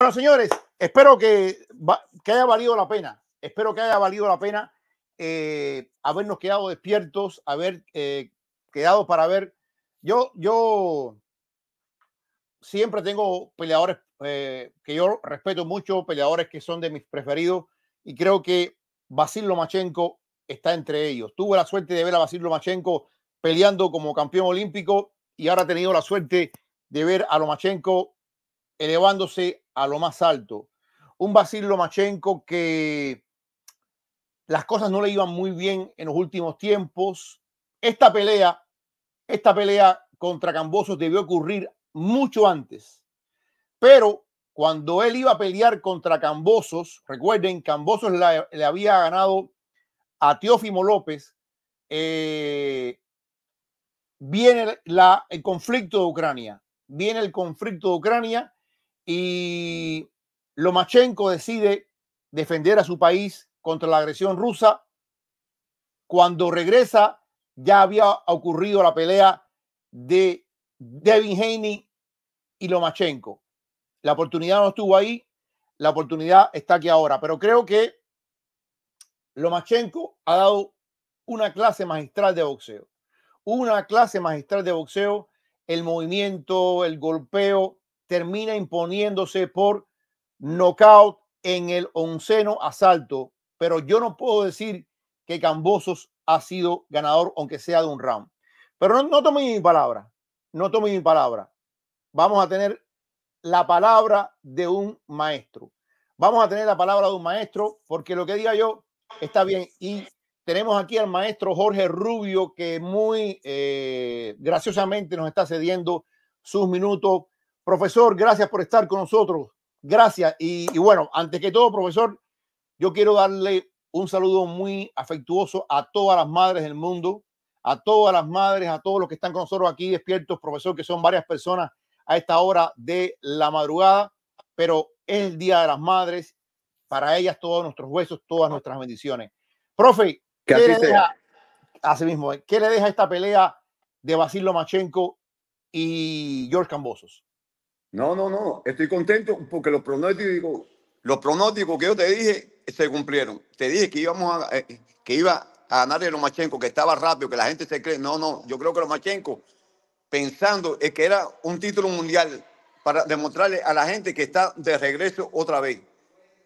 Bueno, señores, espero que, haya valido la pena. Espero que haya valido la pena eh, habernos quedado despiertos, haber eh, quedado para ver. Yo, yo siempre tengo peleadores eh, que yo respeto mucho, peleadores que son de mis preferidos, y creo que Basil Lomachenko está entre ellos. Tuve la suerte de ver a Basil Lomachenko peleando como campeón olímpico y ahora he tenido la suerte de ver a Lomachenko elevándose a lo más alto. Un Basil Lomachenko que las cosas no le iban muy bien en los últimos tiempos. Esta pelea, esta pelea contra Cambosos debió ocurrir mucho antes. Pero cuando él iba a pelear contra Cambosos, recuerden, Cambosos le había ganado a Teófimo López. Eh, viene la, el conflicto de Ucrania. Viene el conflicto de Ucrania y Lomachenko decide defender a su país contra la agresión rusa. Cuando regresa, ya había ocurrido la pelea de Devin Haney y Lomachenko. La oportunidad no estuvo ahí, la oportunidad está aquí ahora, pero creo que Lomachenko ha dado una clase magistral de boxeo, una clase magistral de boxeo, el movimiento, el golpeo, termina imponiéndose por knockout en el onceno asalto, pero yo no puedo decir que Cambosos ha sido ganador, aunque sea de un round. Pero no, tomo mi palabra, no tomo mi palabra. Vamos a tener la palabra de un maestro. Vamos a tener la palabra de un maestro, porque lo que diga yo está bien. Y tenemos aquí al maestro Jorge Rubio, que muy eh, graciosamente nos está cediendo sus minutos Profesor, gracias por estar con nosotros. Gracias. Y, bueno, antes que todo, profesor, yo quiero darle un saludo muy afectuoso a todas las madres del mundo, a todas las madres, a todos los que están con nosotros aquí despiertos, profesor, que son varias personas a esta hora de la madrugada, pero es el Día de las Madres. Para ellas, todos nuestros huesos, todas nuestras bendiciones. Profe, ¿qué le deja, mismo, ¿eh? ¿qué le deja esta pelea de Basilio Machenko y George Cambosos? No, no, no. Estoy contento porque los pronósticos, los pronósticos que yo te dije se cumplieron. Te dije que íbamos a, eh, que iba a ganar el Lomachenko, que estaba rápido, que la gente se cree. No, no. Yo creo que Lomachenko, pensando es que era un título mundial para demostrarle a la gente que está de regreso otra vez.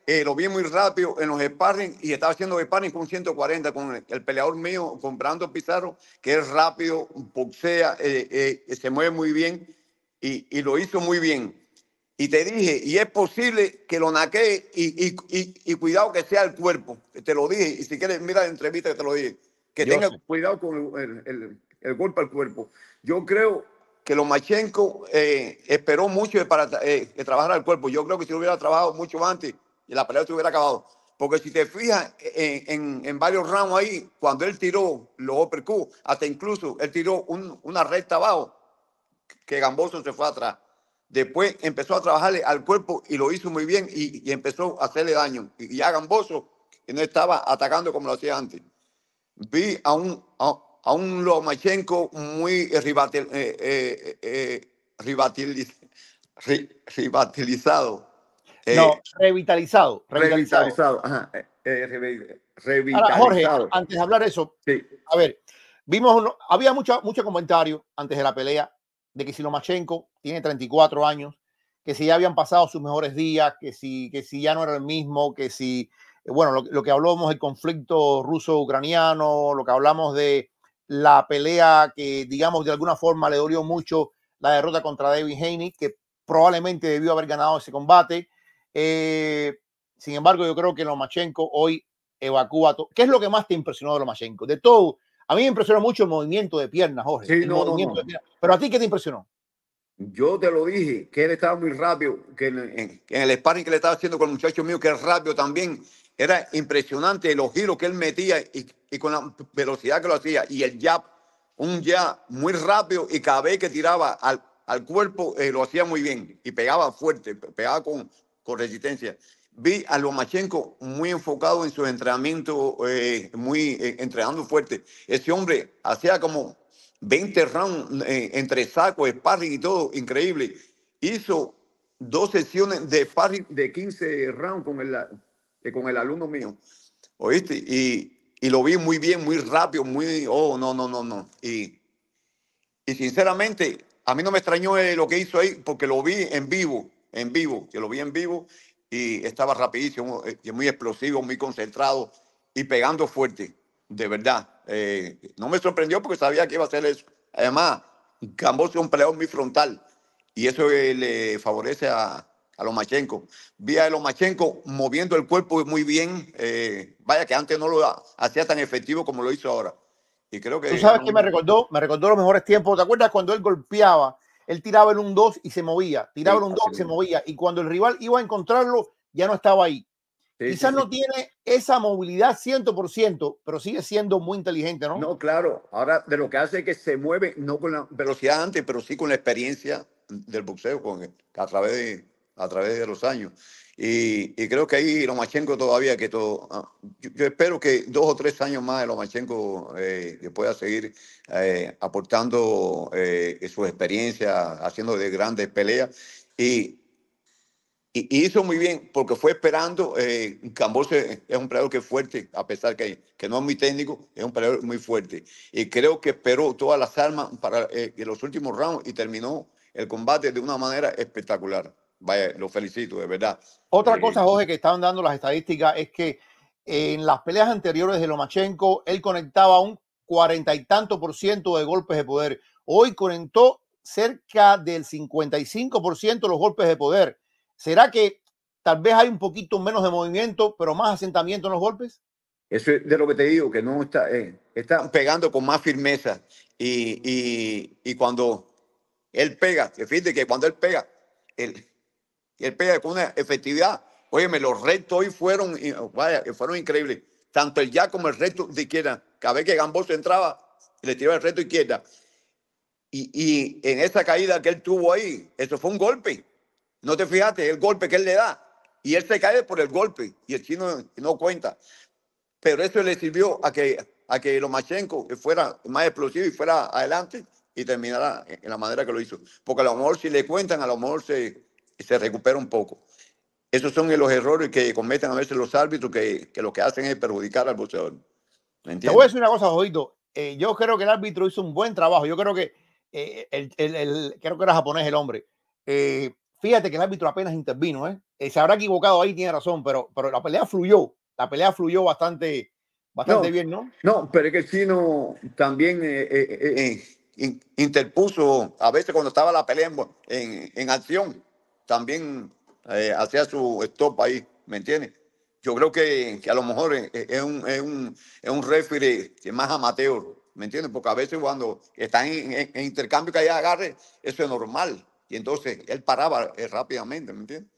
Eh, lo vi muy rápido en los sparring y estaba haciendo sparring con 140 con el, peleador mío, comprando Pizarro, que es rápido, boxea, eh, se mueve muy bien y, lo hizo muy bien. Y te dije, y es posible que lo naquee y, y, y, cuidado que sea el cuerpo. Te lo dije, y si quieres, mira la entrevista que te lo dije. Que tenga cuidado con el, el, golpe al cuerpo. Yo creo que Lomachenko eh, esperó mucho para eh, trabajar al cuerpo. Yo creo que si lo hubiera trabajado mucho antes, la pelea se hubiera acabado. Porque si te fijas eh, en, en, varios ramos ahí, cuando él tiró los uppercuts, hasta incluso él tiró una recta abajo, que Gamboso se fue atrás. Después empezó a trabajarle al cuerpo y lo hizo muy bien y, empezó a hacerle daño. Y ya Gamboso no estaba atacando como lo hacía antes. Vi a un, a, un Lomachenko muy ribatil, eh, eh, eh, no, revitalizado. Revitalizado. ajá, revitalizado. Ahora, Jorge, antes de hablar eso, a ver, vimos uno, había mucho, mucho comentario antes de la pelea de que si Lomachenko tiene 34 años, que si ya habían pasado sus mejores días, que si, que si ya no era el mismo, que si, eh, bueno, lo, que hablamos del conflicto ruso-ucraniano, lo que hablamos de la pelea que, digamos, de alguna forma le dolió mucho la derrota contra David Haney, que probablemente debió haber ganado ese combate. Eh, sin embargo, yo creo que Lomachenko hoy evacúa todo. ¿Qué es lo que más te impresionó de Lomachenko? De todo, a mí me impresionó mucho el movimiento de piernas, Jorge. Sí, no, Pero a ti, ¿qué te impresionó? Yo te lo dije, que él estaba muy rápido, que en, el sparring que le estaba haciendo con el muchacho mío, que era rápido también, era impresionante los giros que él metía y, con la velocidad que lo hacía, y el jab, un jab muy rápido y cada vez que tiraba al, al cuerpo eh, lo hacía muy bien y pegaba fuerte, pegaba con resistencia vi a Lomachenko muy enfocado en su entrenamiento, eh, muy eh, entrenando fuerte. Ese hombre hacía como 20 rounds eh, entre sacos, sparring y todo, increíble. Hizo dos sesiones de sparring de 15 rounds con el, con el alumno mío, ¿oíste? Y, y, lo vi muy bien, muy rápido, muy, oh, no, no, no, no. Y, y sinceramente, a mí no me extrañó lo que hizo ahí, porque lo vi en vivo, en vivo, que lo vi en vivo y estaba rapidísimo, eh, muy explosivo, muy concentrado y pegando fuerte, de verdad. Eh, no me sorprendió porque sabía que iba a hacer eso. Además, Gamboso es un peleador muy frontal y eso eh, le favorece a, a Lomachenko. Vi a Lomachenko moviendo el cuerpo muy bien. vaya que antes no lo hacía tan efectivo como lo hizo ahora. Y creo que... Tú sabes que me recordó, me recordó los mejores tiempos. ¿Te acuerdas cuando él golpeaba? él tiraba el un 2 y se movía, tiraba un el 2 y se movía, y cuando el rival iba a encontrarlo, ya no estaba ahí. Quizás no tiene esa movilidad 100%, pero sigue siendo muy inteligente, ¿no? No, claro. Ahora, de lo que hace es que se mueve, no con la velocidad antes, pero sí con la experiencia del boxeo, con, a través de, a través de los años. Y, creo que ahí Lomachenko todavía, que todo, ah, yo, espero que dos o tres años más de Lomachenko eh, pueda seguir eh, aportando eh, sus experiencias, haciendo de grandes peleas. Y, y, hizo muy bien porque fue esperando. Eh, es un peleador que es fuerte, a pesar que, que no es muy técnico, es un peleador muy fuerte. Y creo que esperó todas las armas para eh, los últimos rounds y terminó el combate de una manera espectacular vaya, lo felicito, de verdad. Otra cosa, Jorge, que estaban dando las estadísticas es que en las peleas anteriores de Lomachenko, él conectaba un cuarenta y tanto por ciento de golpes de poder. Hoy conectó cerca del 55 por ciento los golpes de poder. ¿Será que tal vez hay un poquito menos de movimiento, pero más asentamiento en los golpes? Eso es de lo que te digo, que no está, están eh, está pegando con más firmeza. Y, cuando él pega, fíjate que cuando él pega, él, el él pega con una efectividad. Óyeme, los retos hoy fueron, vaya, fueron increíbles. Tanto el ya como el reto de izquierda. Cada vez que se entraba, le tiraba el de izquierda. Y, y, en esa caída que él tuvo ahí, eso fue un golpe. No te fijaste, el golpe que él le da. Y él se cae por el golpe. Y el chino no cuenta. Pero eso le sirvió a que, a que Lomachenko fuera más explosivo y fuera adelante y terminara en la manera que lo hizo. Porque a lo mejor si le cuentan, a lo mejor se, se recupera un poco. Esos son los errores que cometen a veces los árbitros que, que lo que hacen es perjudicar al boxeador. ¿Me entiendes? Te voy a decir una cosa, Jodito. Eh, yo creo que el árbitro hizo un buen trabajo. Yo creo que eh, el, el, creo que era japonés el hombre. Eh, fíjate que el árbitro apenas intervino, ¿eh? se habrá equivocado ahí, tiene razón, pero, pero la pelea fluyó. La pelea fluyó bastante, bastante bien, ¿no? No, pero es que el chino también interpuso a veces cuando estaba la pelea en, en acción también eh, hacía su stop ahí, ¿me entiendes? Yo creo que, que a lo mejor es, un, es, un, es más amateur, ¿me entiendes? Porque a veces cuando están en, intercambio que hay agarre, eso es normal. Y entonces él paraba eh, rápidamente, ¿me entiendes?